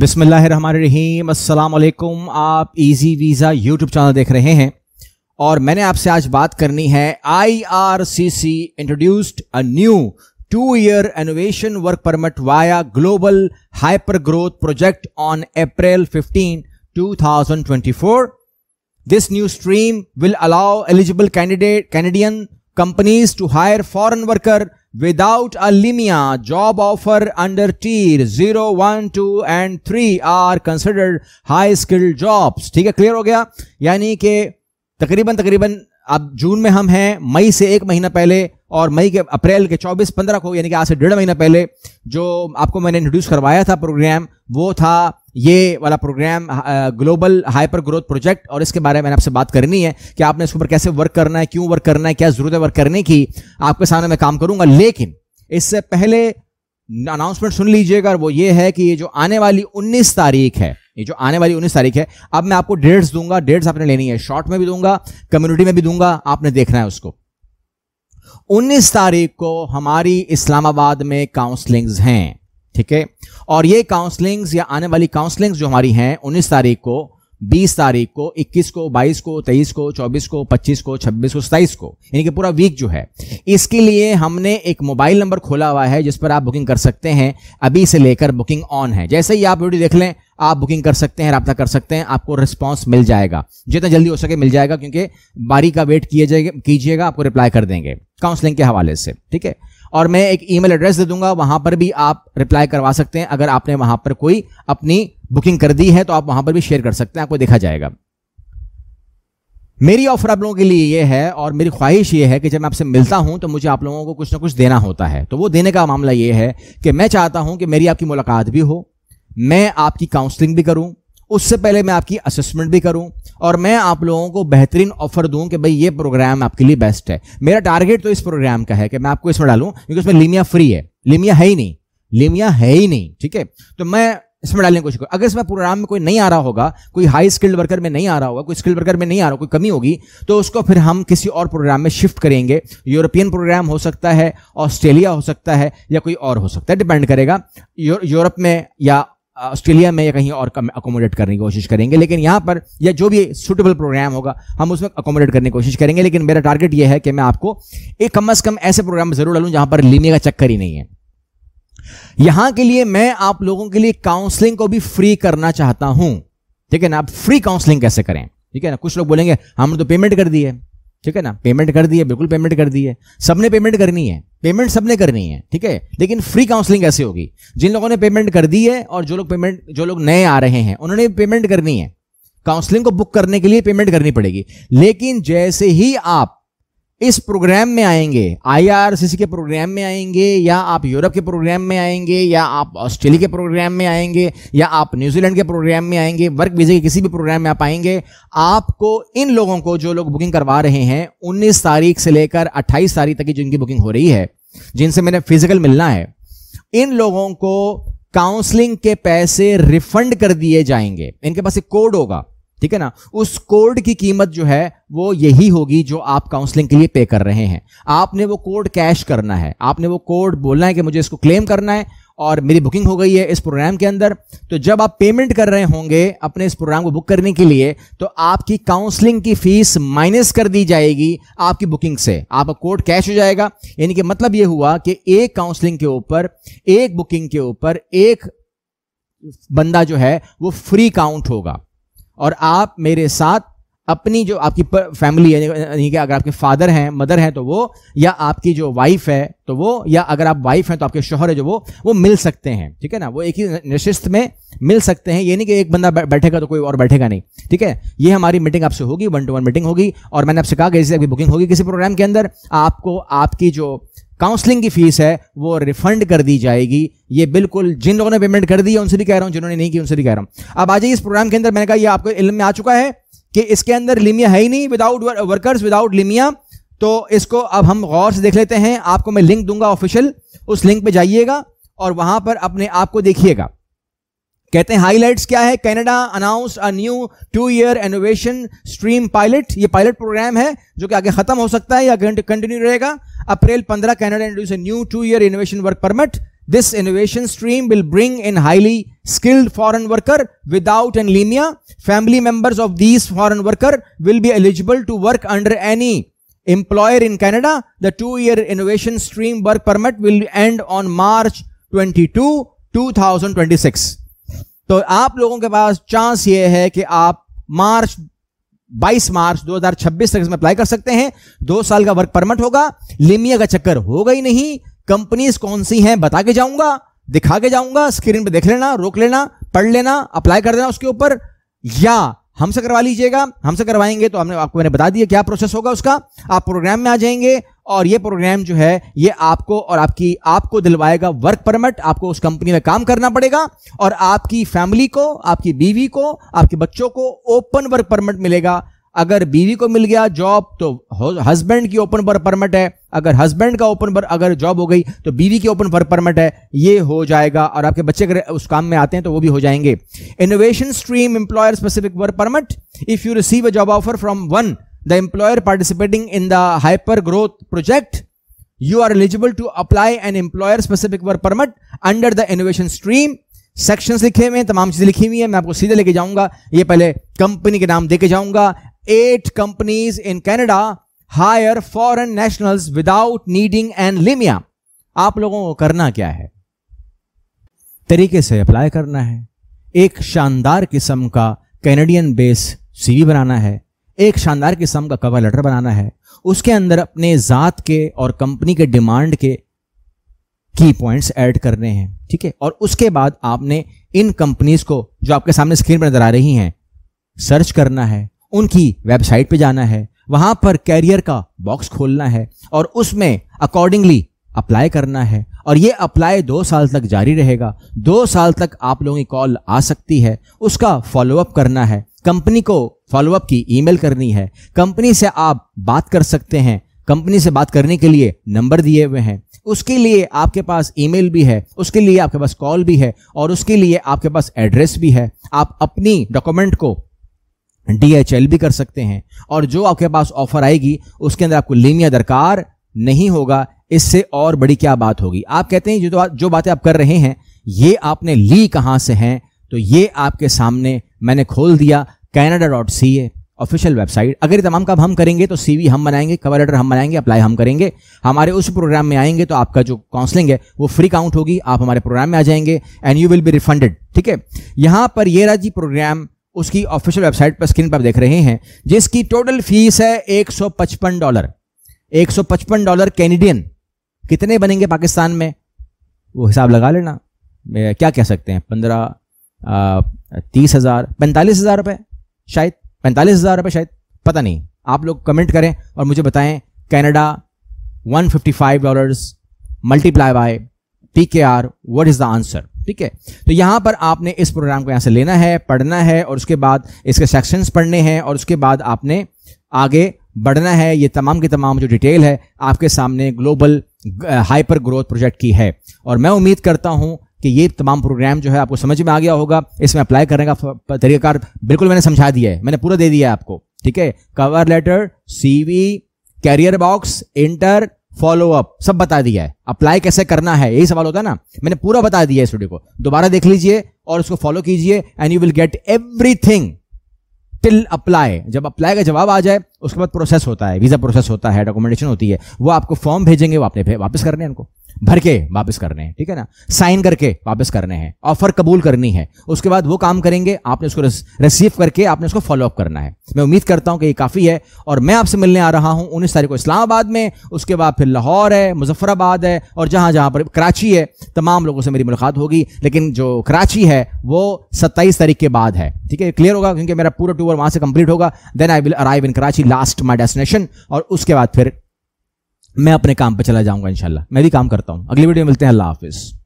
बिसमीम अल्लाम आप इजी वीज़ा यूट्यूब चैनल देख रहे हैं और मैंने आपसे आज बात करनी है I R C C introduced a new two year innovation work permit via global hyper growth project on April 15, 2024. This new stream will allow eligible candidate Canadian companies to hire foreign worker Without alimia, job offer under tier 0, 1, 2 and 3 are considered high skilled jobs. ठीक है clear हो गया यानी कि तकरीबन तकरीबन अब जून में हम हैं मई से एक महीना पहले और मई के अप्रैल के 24 पंद्रह को यानी कि आज से डेढ़ महीना पहले जो आपको मैंने इंट्रोड्यूस करवाया था प्रोग्राम वो था ये वाला program global hyper growth project और इसके बारे में मैंने आपसे बात करनी है कि आपने इसके ऊपर कैसे वर्क करना है क्यों वर्क करना है क्या जरूरत है वर्क करने की आपके सामने मैं काम करूंगा लेकिन इससे पहले अनाउंसमेंट सुन लीजिएगा और वो ये है कि ये जो आने वाली 19 तारीख है ये जो आने वाली 19 तारीख है अब मैं आपको डेट्स दूंगा डेट्स आपने लेनी है शॉर्ट में भी दूंगा कम्युनिटी में भी दूंगा आपने देखना है उसको 19 तारीख को हमारी इस्लामाबाद में काउंसलिंग्स हैं ठीक है और ये काउंसलिंग्स या आने वाली काउंसलिंग्स जो हमारी हैं उन्नीस तारीख को बीस तारीख को इक्कीस को बाईस को तेईस को चौबीस को पच्चीस को छब्बीस को 27 को यानी कि पूरा वीक जो है इसके लिए हमने एक मोबाइल नंबर खोला हुआ है जिस पर आप बुकिंग कर सकते हैं अभी से लेकर बुकिंग ऑन है जैसे ही आप वीडियो देख लें आप बुकिंग कर सकते हैं रब्ता कर सकते हैं आपको रिस्पॉन्स मिल जाएगा जितना जल्दी हो सके मिल जाएगा क्योंकि बारी का वेट किए जाएगा कीजिएगा आपको रिप्लाई कर देंगे काउंसलिंग के हवाले से ठीक है और मैं एक ईमेल एड्रेस दे दूंगा वहां पर भी आप रिप्लाई करवा सकते हैं अगर आपने वहां पर कोई अपनी बुकिंग कर दी है तो आप वहां पर भी शेयर कर सकते हैं आपको देखा जाएगा मेरी ऑफर आप लोगों के लिए ये है और मेरी ख्वाहिश ये है कि जब मैं आपसे मिलता हूं तो मुझे आप लोगों को कुछ ना कुछ देना होता है तो वो देने का मामला ये है कि मैं चाहता हूं कि मेरी आपकी मुलाकात भी हो मैं आपकी काउंसलिंग भी करूं उससे पहले मैं आपकी असेसमेंट भी करूं और मैं आप लोगों को बेहतरीन ऑफर दूं कि भाई ये प्रोग्राम आपके लिए बेस्ट है मेरा टारगेट तो इस प्रोग्राम का है कि मैं आपको इसमें डालूं क्योंकि उसमें लिमिया फ्री है लिमिया है ही नहीं लिमिया है ही नहीं ठीक है तो मैं इसमें डालने की कोशिश करूँ अगर इसमें प्रोग्राम में कोई नहीं आ रहा होगा कोई हाई स्किल्ड वर्कर में नहीं आ रहा होगा कोई स्किल्ड वर्कर में नहीं आ रहा कोई कमी होगी तो उसको फिर हम किसी और प्रोग्राम में शिफ्ट करेंगे यूरोपियन प्रोग्राम हो सकता है ऑस्ट्रेलिया हो सकता है या कोई और हो सकता है डिपेंड करेगा यूरोप में या ऑस्ट्रेलिया में या कहीं और अकोमोडेट करने की कोशिश करेंगे लेकिन यहाँ पर या जो भी सुटेबल प्रोग्राम होगा हम उसमें अकोमोडेट करने की कोशिश करेंगे लेकिन मेरा टारगेट ये है कि मैं आपको एक कम अज़ कम ऐसे प्रोग्राम ज़रूर डालूँ जहाँ पर लेने का चक्कर ही नहीं है यहाँ के लिए मैं आप लोगों के लिए काउंसलिंग को भी फ्री करना चाहता हूँ ठीक है ना आप फ्री काउंसलिंग कैसे करें ठीक है ना कुछ लोग बोलेंगे हमने तो पेमेंट कर दी है ठीक है ना पेमेंट कर दी है बिल्कुल पेमेंट कर दी है सबने पेमेंट करनी है पेमेंट सबने करनी है ठीक है लेकिन फ्री काउंसलिंग ऐसे होगी जिन लोगों ने पेमेंट कर दी है और जो लोग पेमेंट जो लोग नए आ रहे हैं उन्होंने पेमेंट करनी है काउंसलिंग को बुक करने के लिए पेमेंट करनी पड़ेगी लेकिन जैसे ही आप इस प्रोग्राम में आएंगे आईआरसीसी के प्रोग्राम में आएंगे या आप यूरोप के प्रोग्राम में आएंगे या आप ऑस्ट्रेलिया के प्रोग्राम में आएंगे या आप न्यूजीलैंड के प्रोग्राम में आएंगे वर्क वीजे के किसी भी प्रोग्राम में आप आएंगे आपको इन लोगों को जो लोग बुकिंग करवा रहे हैं उन्नीस तारीख से लेकर अट्ठाईस तारीख तक की जिनकी बुकिंग हो रही है जिनसे मैंने फिजिकल मिलना है इन लोगों को काउंसलिंग के पैसे रिफंड कर दिए जाएंगे इनके पास एक कोड होगा ठीक है ना उस कोड की कीमत जो है वो यही होगी जो आप काउंसलिंग के लिए पे कर रहे हैं आपने वो कोड कैश करना है आपने वो कोड बोलना है कि मुझे इसको क्लेम करना है और मेरी बुकिंग हो गई है इस प्रोग्राम के अंदर तो जब आप पेमेंट कर रहे होंगे अपने इस प्रोग्राम को बुक करने के लिए तो आपकी काउंसलिंग की फीस माइनस कर दी जाएगी आपकी बुकिंग से आपका कोड कैश हो जाएगा यानी कि मतलब यह हुआ कि एक काउंसलिंग के ऊपर एक बुकिंग के ऊपर एक बंदा जो है वो फ्री काउंट होगा और आप मेरे साथ अपनी जो आपकी फैमिली है कि अगर आपके फादर हैं मदर हैं तो वो या आपकी जो वाइफ है तो वो या अगर आप वाइफ हैं तो आपके शोहर है जो वो वो मिल सकते हैं ठीक है ना वो एक ही नशिस्त में मिल सकते हैं ये नहीं कि एक बंदा बैठेगा तो कोई और बैठेगा नहीं ठीक है ये हमारी मीटिंग आपसे होगी वन टू वन मीटिंग होगी और मैंने आपसे कहा कि जैसे अभी बुकिंग होगी किसी प्रोग्राम के अंदर आपको आपकी जो काउंसलिंग की फीस है वो रिफंड कर दी जाएगी ये बिल्कुल जिन लोगों ने पेमेंट कर दी है उनसे भी कह रहा हूँ जिन्होंने नहीं की उनसे भी कह रहा हूँ अब आ जाइए इस प्रोग्राम के अंदर मैंने कहा ये आपको इल्म में आ चुका है कि इसके अंदर लिमिया है ही नहीं विदाउट वर्कर्स विदाउट लिमिया तो इसको अब हम गौर से देख लेते हैं आपको मैं लिंक दूंगा ऑफिशियल उस लिंक पे जाइएगा और वहां पर अपने आप को देखिएगा कहते हैं हाइलाइट्स क्या है Canada announce a new two year innovation stream pilot ये पायलट प्रोग्राम है जो कि आगे खत्म हो सकता है या कंटिन्यू रहेगा April 15 Canada introduce new two year innovation work permit this innovation stream will bring in highly skilled foreign worker without an LMIA family members of these foreign worker will be eligible to work under any employer in Canada the two year innovation stream work permit will end on March twenty two two thousand twenty six तो आप लोगों के पास chance ये है कि आप मार्च 22 मार्च 2026 तक इसमें अप्लाई कर सकते हैं दो साल का वर्क परमिट होगा लिमिया का चक्कर होगा ही नहीं कंपनीज कौन सी हैं बता के जाऊंगा दिखा के जाऊंगा स्क्रीन पे देख लेना रोक लेना पढ़ लेना अप्लाई कर देना उसके ऊपर या हमसे करवा लीजिएगा हमसे करवाएंगे तो हमने आपको मैंने बता दिया क्या प्रोसेस होगा उसका आप प्रोग्राम में आ जाएंगे और ये प्रोग्राम जो है ये आपको और आपकी आपको दिलवाएगा वर्क परमिट आपको उस कंपनी में काम करना पड़ेगा और आपकी फैमिली को आपकी बीवी को आपके बच्चों को ओपन वर्क परमिट मिलेगा अगर बीवी को मिल गया जॉब तो हस्बैंड की ओपन वर्क परमिट है अगर हस्बैंड का ओपन वर्क अगर जॉब हो गई तो बीवी की ओपन वर्क परमिट है ये हो जाएगा और आपके बच्चे अगर उस काम में आते हैं तो वो भी हो जाएंगे innovation stream employer specific work permit if you receive a job offer from one the employer participating in the hyper growth project you are eligible to apply an employer specific work permit under the innovation stream sections लिखे हुए तमाम चीजें लिखी हुई है मैं आपको सीधे लेके जाऊंगा ये पहले कंपनी के नाम देके जाऊंगा eight companies in Canada hire foreign national without needing an LMIA आप लोगों को करना क्या है तरीके से अप्लाई करना है एक शानदार किस्म का कैनेडियन बेस सीवी बनाना है एक शानदार किस्म का कवर लेटर बनाना है उसके अंदर अपने ज़ात के और कंपनी के डिमांड के की पॉइंट्स ऐड करने हैं ठीक है और उसके बाद आपने इन कंपनीज को जो आपके सामने स्क्रीन पर नजर आ रही हैं सर्च करना है उनकी वेबसाइट पे जाना है वहां पर कैरियर का बॉक्स खोलना है और उसमें अकॉर्डिंगली अप्लाई करना है और ये अप्लाई दो साल तक जारी रहेगा दो साल तक आप लोगों की कॉल आ सकती है उसका फॉलोअप करना है कंपनी को फॉलोअप की ईमेल करनी है कंपनी से आप बात कर सकते हैं कंपनी से बात करने के लिए नंबर दिए हुए हैं उसके लिए आपके पास ईमेल भी है उसके लिए आपके पास कॉल भी है और उसके लिए आपके पास एड्रेस भी है आप अपनी डॉक्यूमेंट को डीएचएल भी कर सकते हैं और जो आपके पास ऑफर आएगी उसके अंदर आपको लीमिया दरकार नहीं होगा इससे और बड़ी क्या बात होगी आप कहते हैं जो तो जो बातें आप कर रहे हैं ये आपने ली कहां से हैं तो ये आपके सामने मैंने खोल दिया Canada dot C A official website अगर ये तमाम काम हम करेंगे तो सीवी हम बनाएंगे कवर लेटर हम बनाएंगे अप्लाई हम करेंगे हमारे उस प्रोग्राम में आएंगे तो आपका जो काउंसलिंग है वो फ्री काउंट होगी आप हमारे प्रोग्राम में आ जाएंगे and you will be refunded ठीक है यहाँ पर ये राजी प्रोग्राम उसकी ऑफिशियल वेबसाइट पर स्क्रीन पर आप देख रहे हैं जिसकी टोटल फीस है एक डॉलर एक डॉलर कैनेडियन कितने बनेंगे पाकिस्तान में वो हिसाब लगा लेना क्या कह सकते हैं पंद्रह तीस हज़ार पैंतालीस हज़ार रुपये शायद पैंतालीस हज़ार रुपये शायद पता नहीं आप लोग कमेंट करें और मुझे बताएं Canada five dollars multiply by P K R what is the answer ठीक है तो यहां पर आपने इस प्रोग्राम को यहां से लेना है पढ़ना है और उसके बाद इसके सेक्शंस पढ़ने हैं और उसके बाद आपने आगे बढ़ना है ये तमाम की तमाम जो डिटेल है आपके सामने ग्लोबल हाइपर ग्रोथ प्रोजेक्ट की है और मैं उम्मीद करता हूं कि ये तमाम प्रोग्राम जो है आपको समझ में आ गया होगा इसमें अप्लाई करने का तरीकाकार बिल्कुल मैंने समझा दिया है मैंने पूरा दे दिया है आपको ठीक है cover letter CV career box इंटर अप सब बता दिया है अप्लाई कैसे करना है यही सवाल होता है ना मैंने पूरा बता दिया है स्टूडियो को दोबारा देख लीजिए और उसको फॉलो कीजिए and you will get everything till apply जब अप्लाई का जवाब आ जाए उसके बाद प्रोसेस होता है वीजा प्रोसेस होता है डॉक्यूमेंटेशन होती है वो आपको फॉर्म भेजेंगे वो आपने वापस करने उनको भर के वापस करने हैं ठीक है ना साइन करके वापस करने हैं ऑफर कबूल करनी है उसके बाद वो काम करेंगे आपने उसको रिसीव करके आपने उसको फॉलोअप करना है मैं उम्मीद करता हूँ कि ये काफ़ी है और मैं आपसे मिलने आ रहा हूँ उन्नीस तारीख को इस्लामाबाद में उसके बाद फिर लाहौर है मुजफ्फराबाद है और जहाँ जहाँ पर कराची है तमाम लोगों से मेरी मुलाकात होगी लेकिन जो कराची है वो सत्ताईस तारीख के बाद है ठीक है क्लियर होगा क्योंकि मेरा पूरा टूर वहाँ से कंप्लीट होगा then I will arrive in Karachi last my destination और उसके बाद फिर मैं अपने काम पर चला जाऊंगा इनशाला मैं भी काम करता हूँ अगली वीडियो मिलते हैं अल्लाह हाफिज़